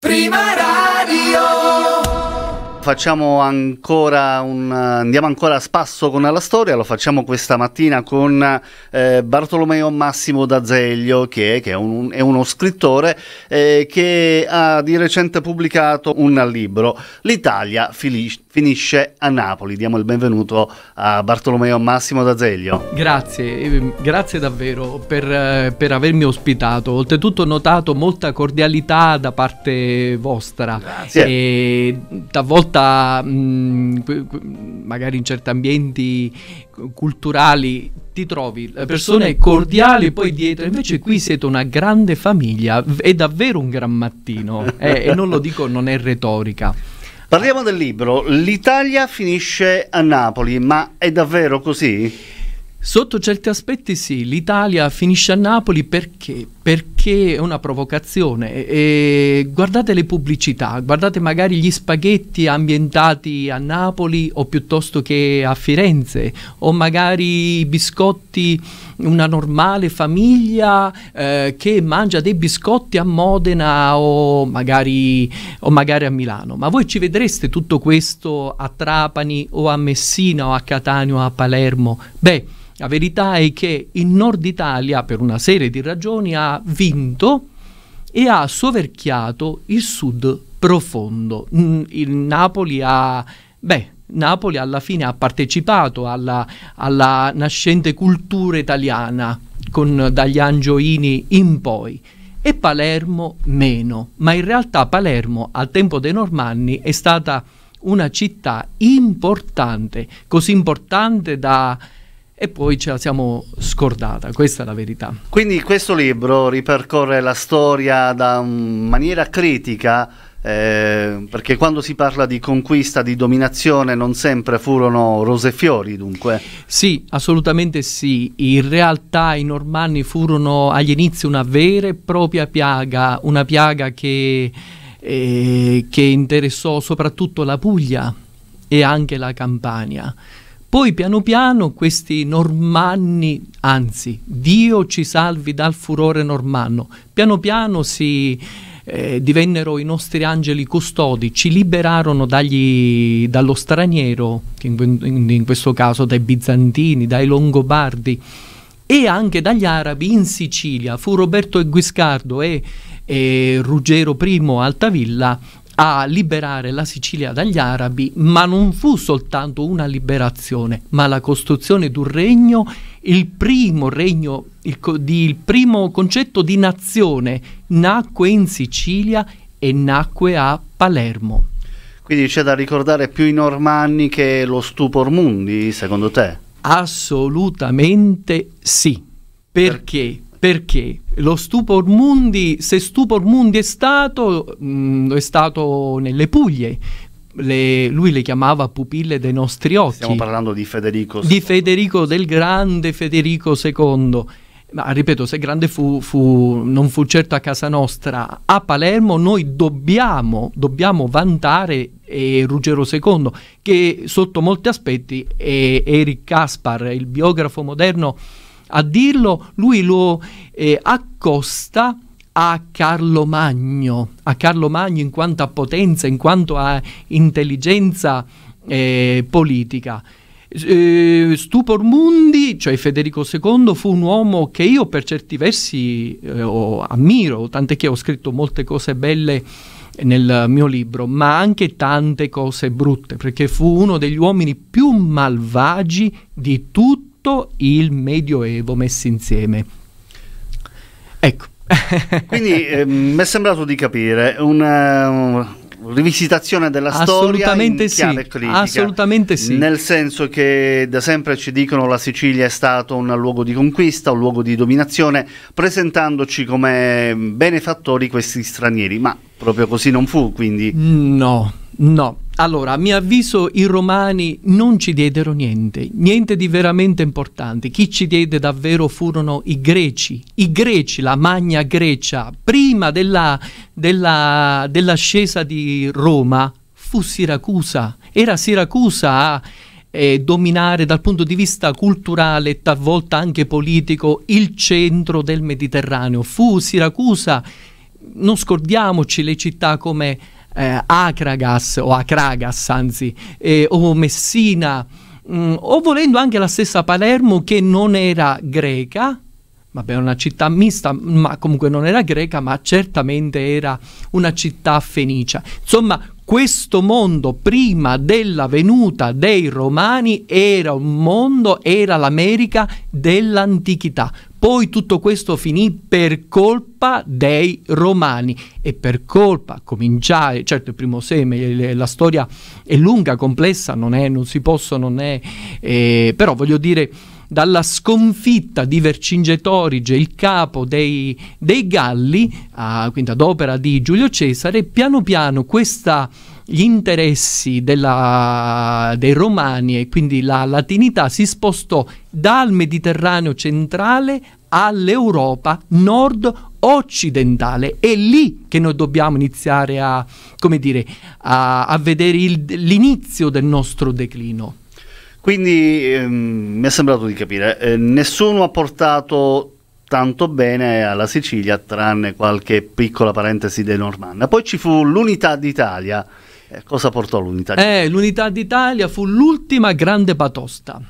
Prima Radio. Facciamo ancora un, andiamo ancora a spasso con la storia, lo facciamo questa mattina con eh, Bartolomeo Massimo D'Azeglio, che, che è, un, è, uno scrittore eh, che ha di recente pubblicato un libro, L'Italia finisce finisce a Napoli. Diamo il benvenuto a Bartolomeo Massimo D'Azeglio. Grazie, eh, grazie davvero per, eh, per avermi ospitato. Oltretutto ho notato molta cordialità da parte vostra. Grazie. E talvolta mm, magari in certi ambienti culturali ti trovi eh, persone cordiali e poi dietro invece qui siete una grande famiglia è davvero un gran mattino eh, e non lo dico non è retorica Parliamo del libro. L'Italia finisce a Napoli, ma è davvero così? Sotto certi aspetti sì, l'Italia finisce a Napoli perché? perché è una provocazione. E guardate le pubblicità, guardate magari gli spaghetti ambientati a Napoli o piuttosto che a Firenze, o magari i biscotti, una normale famiglia eh, che mangia dei biscotti a Modena o magari, o magari a Milano. Ma voi ci vedreste tutto questo a Trapani o a Messina o a Catania o a Palermo? Beh, la verità è che in Nord Italia, per una serie di ragioni, ha vinto e ha soverchiato il Sud profondo. Mm, il Napoli ha... Beh, Napoli alla fine ha partecipato alla, alla nascente cultura italiana con, dagli Angioini in poi e Palermo meno, ma in realtà Palermo al tempo dei Normanni è stata una città importante, così importante da e poi ce la siamo scordata, questa è la verità. Quindi questo libro ripercorre la storia da maniera critica, eh, perché quando si parla di conquista, di dominazione, non sempre furono rose e fiori, dunque. Sì, assolutamente sì. In realtà i normanni furono agli inizi una vera e propria piaga, una piaga che, eh, che interessò soprattutto la Puglia e anche la Campania. Poi piano piano questi normanni, anzi Dio ci salvi dal furore normanno, piano piano si eh, divennero i nostri angeli custodi, ci liberarono dagli, dallo straniero, in, in, questo caso dai bizantini, dai longobardi e anche dagli arabi in Sicilia. Fu Roberto Guiscardo e, e Ruggero I Altavilla a liberare la Sicilia dagli arabi, ma non fu soltanto una liberazione, ma la costruzione di un regno, il primo regno, il, di, il primo concetto di nazione nacque in Sicilia e nacque a Palermo. Quindi c'è da ricordare più i normanni che lo stupor mundi, secondo te? Assolutamente sì. Perché? Perché? Lo stupor mundi, se stupor mundi è stato, mh, mm, è stato nelle Puglie, le, lui le chiamava pupille dei nostri occhi. Stiamo parlando di Federico II. Di Federico, del grande Federico II. Ma ripeto, se grande fu, fu, non fu certo a casa nostra, a Palermo noi dobbiamo, dobbiamo vantare eh, Ruggero II, che sotto molti aspetti è Eric Caspar, il biografo moderno, a dirlo, lui lo eh, accosta a Carlo Magno, a Carlo Magno in quanto a potenza, in quanto a intelligenza eh, politica. Eh, Stupor Mundi, cioè Federico II, fu un uomo che io per certi versi eh, ammiro, tant'è che ho scritto molte cose belle nel mio libro, ma anche tante cose brutte, perché fu uno degli uomini più malvagi di tutti tutto il Medioevo messo insieme. Ecco. Quindi eh, mi è sembrato di capire una, rivisitazione della storia in chiave sì, critica. Assolutamente sì. Nel senso che da sempre ci dicono la Sicilia è stato un luogo di conquista, un luogo di dominazione, presentandoci come benefattori questi stranieri, ma proprio così non fu, quindi No, no. Allora, a mio avviso i romani non ci diedero niente, niente di veramente importante. Chi ci diede davvero furono i greci, i greci, la Magna Grecia, prima della, della, dell'ascesa di Roma fu Siracusa, era Siracusa a eh, dominare dal punto di vista culturale e talvolta anche politico il centro del Mediterraneo. Fu Siracusa, non scordiamoci le città come eh, Acragas o Acragas anzi, eh, o Messina, mh, mm, o volendo anche la stessa Palermo che non era greca, vabbè, una città mista, ma comunque non era greca, ma certamente era una città fenicia. Insomma, questo mondo prima della venuta dei romani era un mondo, era l'America dell'antichità. Poi tutto questo finì per colpa dei romani e per colpa cominciare, certo il primo seme, la storia è lunga, complessa, non, è, non si possono, non è, eh, però voglio dire dalla sconfitta di Vercingetorige, il capo dei, dei Galli, a, quindi ad opera di Giulio Cesare, piano piano questa gli interessi della, dei romani e quindi la latinità si spostò dal Mediterraneo centrale all'Europa nord occidentale. È lì che noi dobbiamo iniziare a, come dire, a, a vedere l'inizio del nostro declino. Quindi ehm, mi è sembrato di capire, eh, nessuno ha portato tanto bene alla Sicilia, tranne qualche piccola parentesi dei Normanna. Poi ci fu l'unità d'Italia. Eh, cosa portò l'unità d'Italia? Eh, l'unità d'Italia fu l'ultima grande patosta.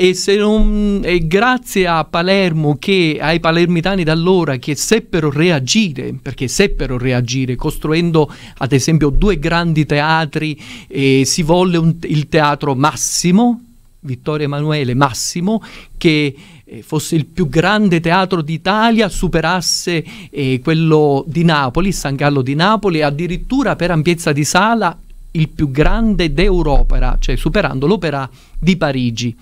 E, non, e, grazie a Palermo che ai palermitani d'allora che seppero reagire perché seppero reagire costruendo ad esempio due grandi teatri e eh, si volle un, il teatro Massimo Vittorio Emanuele Massimo che eh, fosse il più grande teatro d'Italia, superasse eh, quello di Napoli, San Gallo di Napoli, addirittura per ampiezza di sala il più grande d'Europa, cioè superando l'opera di Parigi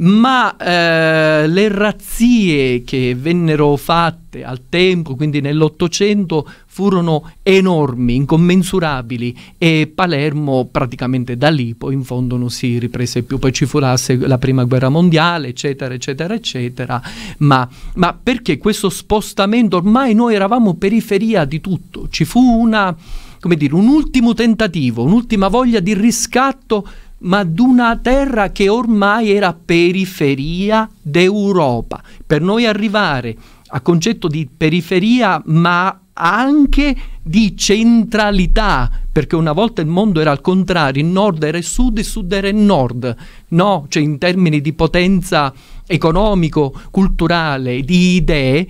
ma eh, le razzie che vennero fatte al tempo, quindi nell'Ottocento, furono enormi, incommensurabili e Palermo praticamente da lì poi in fondo non si riprese più, poi ci fu la, la prima guerra mondiale, eccetera, eccetera, eccetera, ma, ma perché questo spostamento, ormai noi eravamo periferia di tutto, ci fu una, come dire, un ultimo tentativo, un'ultima voglia di riscatto ma di una terra che ormai era periferia d'Europa. Per noi arrivare a concetto di periferia, ma anche di centralità, perché una volta il mondo era al contrario, il nord era il sud, il sud era il nord, no? Cioè in termini di potenza economico, culturale, di idee,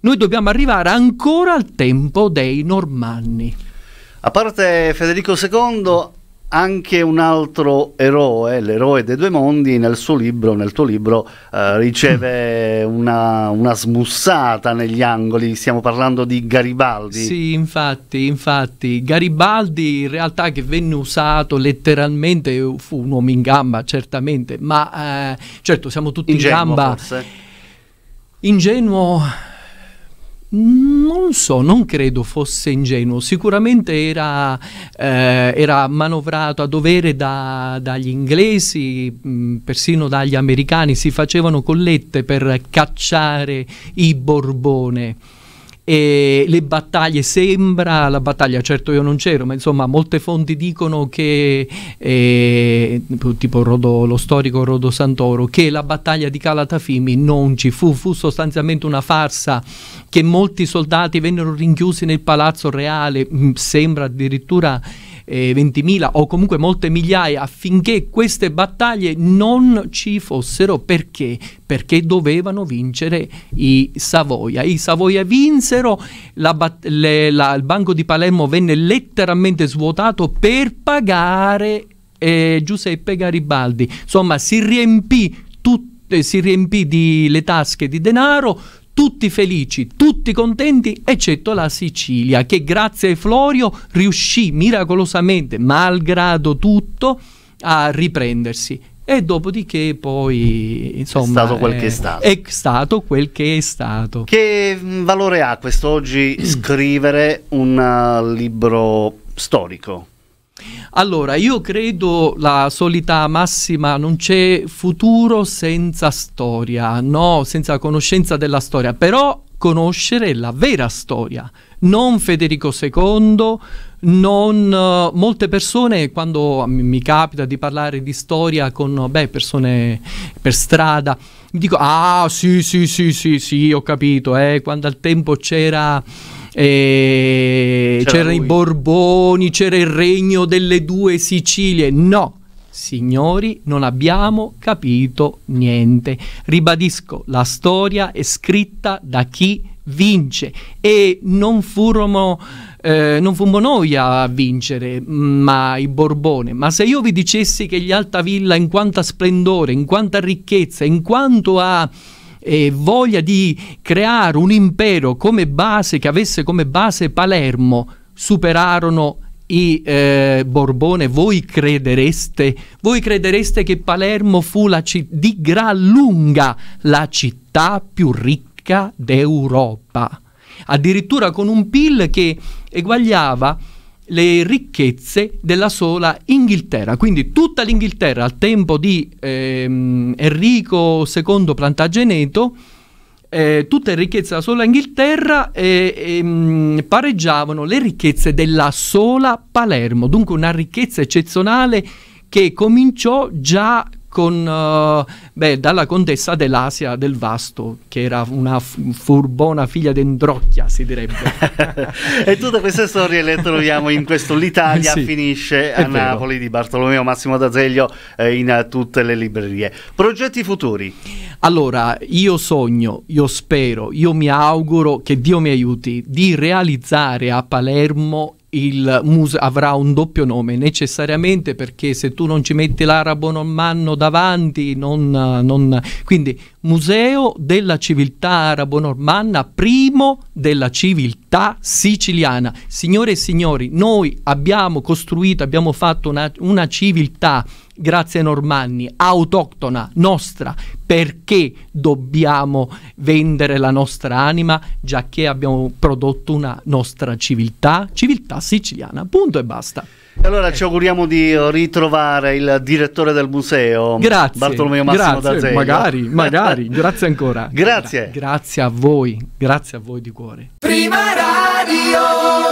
noi dobbiamo arrivare ancora al tempo dei normanni. A parte Federico II, anche un altro eroe, l'eroe dei due mondi, nel suo libro, nel tuo libro, eh, riceve mm. una, una, smussata negli angoli. Stiamo parlando di Garibaldi. Sì, infatti, infatti. Garibaldi in realtà che venne usato letteralmente, fu un uomo in gamba, certamente, ma eh, certo siamo tutti Ingenuo, in gamba. Forse. Ingenuo non so, non credo fosse ingenuo, sicuramente era, eh, era manovrato a dovere da, dagli inglesi, mh, mm, persino dagli americani, si facevano collette per cacciare i Borbone e le battaglie sembra la battaglia certo io non c'ero ma insomma molte fonti dicono che eh, tipo Rodo, lo storico Rodo Santoro che la battaglia di Calatafimi non ci fu fu sostanzialmente una farsa che molti soldati vennero rinchiusi nel palazzo reale mm, sembra addirittura eh, 20.000 o comunque molte migliaia affinché queste battaglie non ci fossero. Perché? Perché dovevano vincere i Savoia. I Savoia vinsero, la bat- le, la, il Banco di Palermo venne letteralmente svuotato per pagare eh, Giuseppe Garibaldi. Insomma, si riempì tutto si riempì di, le tasche di denaro, tutti felici, tutti contenti, eccetto la Sicilia, che grazie a Florio riuscì miracolosamente, malgrado tutto, a riprendersi e dopodiché poi insomma è stato quel è, che è eh, stato è stato quel che è stato che mm, valore ha quest'oggi scrivere un uh, libro storico allora, io credo la solita massima non c'è futuro senza storia, no, senza conoscenza della storia, però conoscere la vera storia, non Federico II, non uh, molte persone quando mi, mi capita di parlare di storia con beh, persone per strada mi dico ah sì sì sì sì sì ho capito eh, quando al tempo c'era c'era, c'erano i Borboni, c'era il regno delle due Sicilie. No, signori, non abbiamo capito niente. Ribadisco, la storia è scritta da chi vince e non furono eh, non fummo noi a vincere mm, ma i Borbone ma se io vi dicessi che gli Altavilla in quanta splendore in quanta ricchezza in quanto a e voglia di creare un impero come base, che avesse come base Palermo, superarono i eh, Borbone, voi credereste, voi credereste che Palermo fu di gran lunga la città più ricca d'Europa, addirittura con un PIL che eguagliava le ricchezze della sola Inghilterra. Quindi tutta l'Inghilterra al tempo di ehm, Enrico II Plantageneto, eh, tutte le ricchezze della sola Inghilterra eh, ehm, pareggiavano le ricchezze della sola Palermo, dunque una ricchezza eccezionale che cominciò già con, uh, beh, dalla contessa dell'Asia del Vasto, che era una furbona figlia d'Endrocchia, si direbbe. e tutte queste storie le troviamo in questo L'Italia sì, finisce a Napoli vero. di Bartolomeo Massimo D'Azeglio eh, in tutte le librerie. Progetti futuri? Allora, io sogno, io spero, io mi auguro che Dio mi aiuti di realizzare a Palermo il MUS avrà un doppio nome necessariamente perché se tu non ci metti l'arabo normanno davanti, non, non... quindi Museo della Civiltà Arabo-Normanna, primo della civiltà siciliana. Signore e signori, noi abbiamo costruito, abbiamo fatto una, una civiltà grazie Normanni, autoctona, nostra, perché dobbiamo vendere la nostra anima, già che abbiamo prodotto una nostra civiltà, civiltà siciliana, punto e basta. Allora ci auguriamo di ritrovare il direttore del museo, grazie, Bartolomeo Massimo grazie, D'Azeglio. Magari, magari, grazie ancora. Grazie. Gra grazie a voi, grazie a voi di cuore. Prima Radio!